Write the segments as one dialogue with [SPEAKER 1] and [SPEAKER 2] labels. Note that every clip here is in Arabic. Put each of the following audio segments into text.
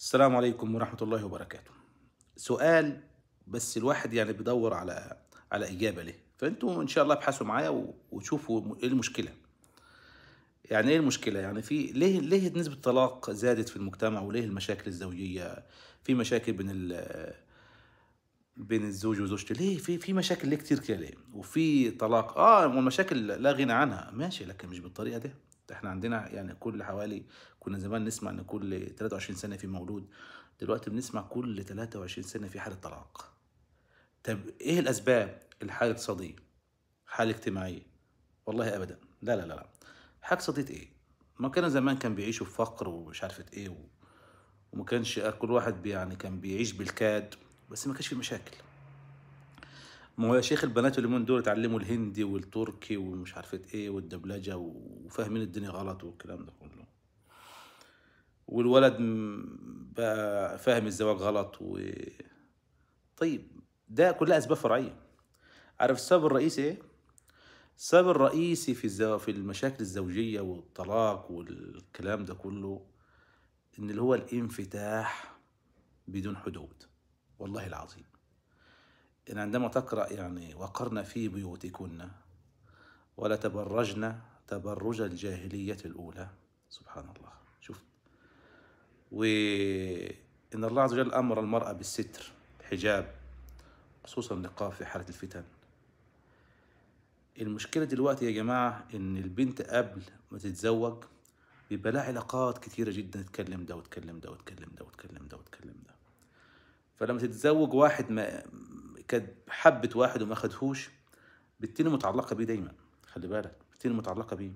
[SPEAKER 1] السلام عليكم ورحمة الله وبركاته سؤال بس الواحد يعني بيدور على على إجابة ليه فأنتوا إن شاء الله ابحثوا معايا وشوفوا إيه المشكلة يعني إيه المشكلة يعني في ليه ليه نسبة الطلاق زادت في المجتمع وليه المشاكل الزوجية في مشاكل بين ال بين الزوج وزوجته ليه في في مشاكل ليه كتير كده ليه وفي طلاق اه والمشاكل لا غنى عنها ماشي لكن مش بالطريقه دي احنا عندنا يعني كل حوالي كنا زمان نسمع ان كل 23 سنه في مولود دلوقتي بنسمع كل 23 سنه في حاله طلاق طب ايه الاسباب الحاله الاقتصاديه حاله اجتماعيه والله ابدا لا لا لا لا حاله اقتصاديه ايه ما كان زمان كان بيعيشوا في فقر ومش عارفه ايه و... وما كانش كل واحد يعني كان بيعيش بالكاد بس ما كانش في مشاكل ما هو يا شيخ البنات اللي من دول اتعلموا الهندي والتركي ومش عارفه ايه والدبلجه وفاهمين الدنيا غلط والكلام ده كله والولد بقى فاهم الزواج غلط و طيب ده كلها اسباب فرعيه عارف السبب الرئيسي ايه السبب الرئيسي في الزو... في المشاكل الزوجيه والطلاق والكلام ده كله ان اللي هو الانفتاح بدون حدود والله العظيم يعني عندما تقرأ يعني وقرنا في بيوتكن ولا تبرجنا تبرج الجاهلية الأولى سبحان الله شفت وإن الله عز وجل أمر المرأة بالستر الحجاب خصوصا النقاب في حالة الفتن المشكلة دلوقتي يا جماعة إن البنت قبل ما تتزوج بيبقى لها علاقات كتيرة جدا تكلم ده وتكلم ده وتكلم ده وتكلم ده, وتكلم ده. فلما تتزوج واحد ما كانت حبه واحد وما خدهوش بالتين متعلقه بيه دايما خلي بالك بالتين متعلقه بيه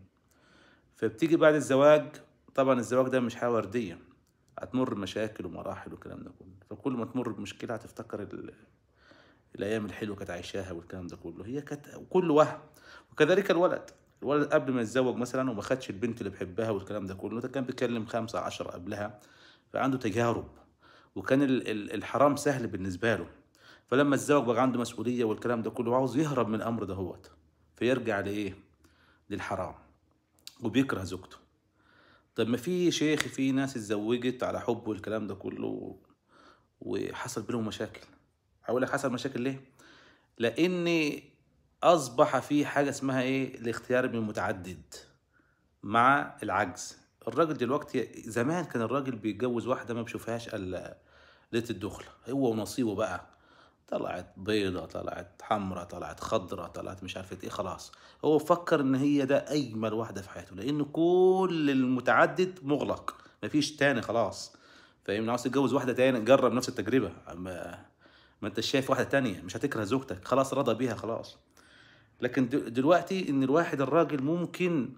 [SPEAKER 1] فبتيجي بعد الزواج طبعا الزواج ده مش حاجة ورديه هتمر مشاكل ومراحل والكلام ده كله فكل ما تمر بمشكله هتفتكر ال... الايام الحلوه كانت عايشاها والكلام ده كله هي كانت كل وهم وكذلك الولد الولد قبل ما يتزوج مثلا وما خدش البنت اللي بيحبها والكلام ده كله ده كان بيتكلم خمسة عشر قبلها فعنده تجارب وكان الحرام سهل بالنسبه له فلما الزوج بقى عنده مسؤوليه والكلام ده كله وعاوز يهرب من الامر ده هوت فيرجع لايه للحرام وبيكره زوجته طب ما في شيخ في ناس اتزوجت على حب والكلام ده كله وحصل بينهم مشاكل هقول لك حصل مشاكل ليه لان اصبح في حاجه اسمها ايه الاختيار المتعدد مع العجز الراجل دلوقتي زمان كان الراجل بيتجوز واحده ما بيشوفهاش الا ليله الدخله هو ونصيبه بقى طلعت بيضة طلعت حمرة طلعت خضرة طلعت مش عارفة ايه خلاص هو فكر ان هي ده اجمل واحدة في حياته لان كل المتعدد مغلق مفيش تاني خلاص فاهمني عاوز تتجوز واحدة تاني جرب نفس التجربة ما, ما انت شايف واحدة تانية مش هتكره زوجتك خلاص رضى بيها خلاص لكن دلوقتي ان الواحد الراجل ممكن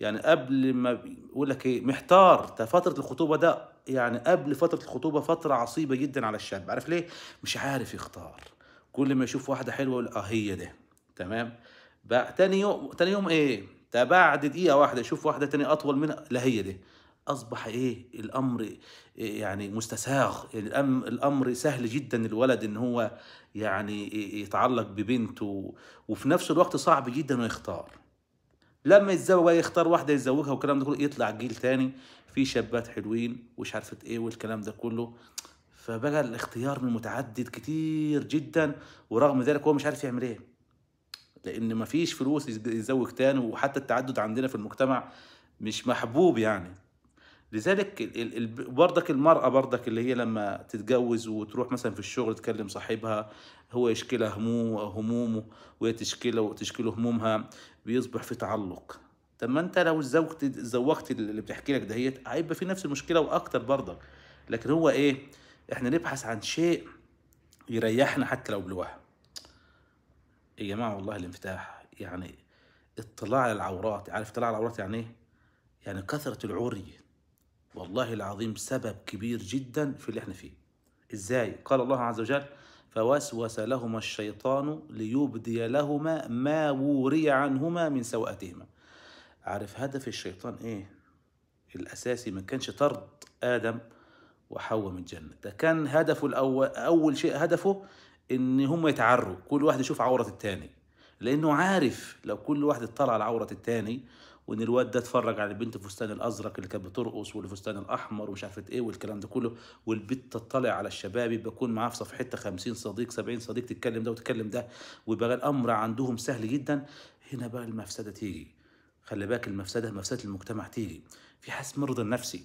[SPEAKER 1] يعني قبل ما بيقول لك ايه محتار فتره الخطوبه ده يعني قبل فتره الخطوبه فتره عصيبه جدا على الشاب عارف ليه مش عارف يختار كل ما يشوف واحده حلوه يقول اه هي ده تمام بقى تاني يوم تاني يوم ايه ده بعد دقيقه واحده يشوف واحده تاني اطول منها لا هي ده اصبح ايه الامر إيه، يعني مستساغ يعني الامر سهل جدا الولد ان هو يعني يتعلق ببنته وفي نفس الوقت صعب جدا انه يختار لما يتزوج يختار واحده يتزوجها والكلام ده كله يطلع جيل تاني في شابات حلوين ومش عارفه ايه والكلام ده كله فبقى الاختيار من متعدد كتير جدا ورغم ذلك هو مش عارف يعمل ايه لان مفيش فلوس يتزوج تاني وحتى التعدد عندنا في المجتمع مش محبوب يعني لذلك برضك المرأة برضك اللي هي لما تتجوز وتروح مثلا في الشغل تكلم صاحبها هو يشكلها همومه همومه وهي تشكله تشكله همومها بيصبح في تعلق طب ما انت لو زوجت زوجت اللي بتحكي لك دهيت هيبقى في نفس المشكله واكتر برضك لكن هو ايه احنا نبحث عن شيء يريحنا حتى لو بلوحه يا جماعه والله الانفتاح يعني اطلاع على العورات عارف يعني اطلاع على العورات يعني ايه يعني كثره العري والله العظيم سبب كبير جدا في اللي احنا فيه ازاي قال الله عز وجل فوسوس لهما الشيطان ليبدي لهما ما وري عنهما من سوءاتهما عارف هدف الشيطان ايه الاساسي ما كانش طرد ادم وحواء من الجنه ده كان هدفه الاول اول شيء هدفه ان هم يتعروا كل واحد يشوف عوره التاني لانه عارف لو كل واحد اطلع على عوره التاني وان الواد ده اتفرج على البنت فستان الازرق اللي كانت بترقص والفستان الاحمر ومش عارفه ايه والكلام ده كله والبت تطلع على الشباب يبقى يكون معاه في صفحتها 50 صديق 70 صديق تتكلم ده وتتكلم ده ويبقى الامر عندهم سهل جدا هنا بقى المفسده تيجي خلي بالك المفسده مفسده المجتمع تيجي في حاسس من الرضا النفسي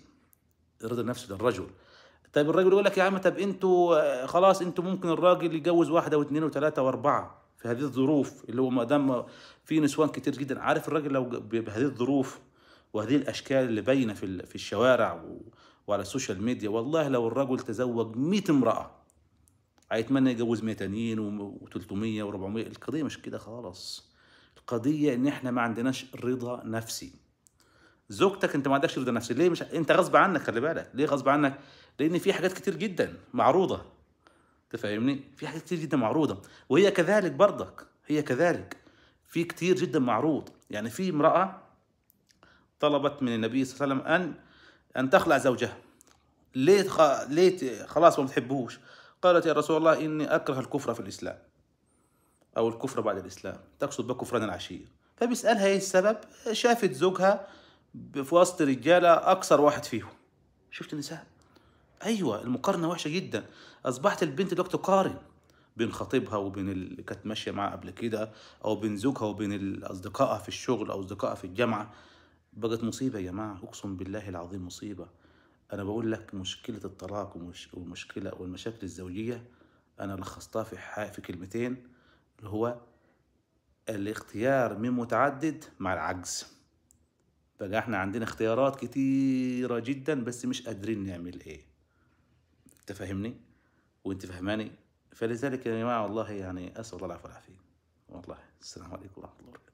[SPEAKER 1] الرضا النفسي للرجل طيب الراجل يقول لك يا عم طب انتوا آه، خلاص انتوا ممكن الراجل يتجوز واحده واثنين وثلاثه واربعه في هذه الظروف اللي هو ما دام في نسوان كتير جدا عارف الراجل لو بهذه الظروف وهذه الاشكال اللي باينه في في الشوارع وعلى السوشيال ميديا والله لو الرجل تزوج 100 امراه هيتمنى يتجوز 100 تانيين و300 و400 القضيه مش كده خالص القضيه ان احنا ما عندناش رضا نفسي زوجتك انت ما عندكش رضا نفسي ليه مش انت غصب عنك خلي بالك ليه غصب عنك لان في حاجات كتير جدا معروضه تفهمني في حاجات كتير جدا معروضه وهي كذلك برضك هي كذلك في كتير جدا معروض يعني في امراه طلبت من النبي صلى الله عليه وسلم ان ان تخلع زوجها ليه خ... ليه خلاص ما بتحبوش قالت يا رسول الله اني اكره الكفر في الاسلام او الكفر بعد الاسلام تقصد بكفران العشير فبيسالها ايه السبب شافت زوجها في وسط رجاله اكثر واحد فيهم شفت النساء ايوه المقارنه وحشه جدا اصبحت البنت دلوقتي تقارن بين خطيبها وبين اللي كانت ماشيه معاه قبل كده او بين زوجها وبين اصدقائها في الشغل او اصدقائها في الجامعه بقت مصيبه يا جماعه اقسم بالله العظيم مصيبه انا بقول لك مشكله الطلاق والمشكله والمشاكل الزوجيه انا لخصتها في في كلمتين اللي هو الاختيار من متعدد مع العجز بقى احنا عندنا اختيارات كتيره جدا بس مش قادرين نعمل ايه تفهمني وانت فهماني فلذلك يا جماعه والله يعني اسال الله العفو والعافيه والله السلام عليكم ورحمه الله وبركاته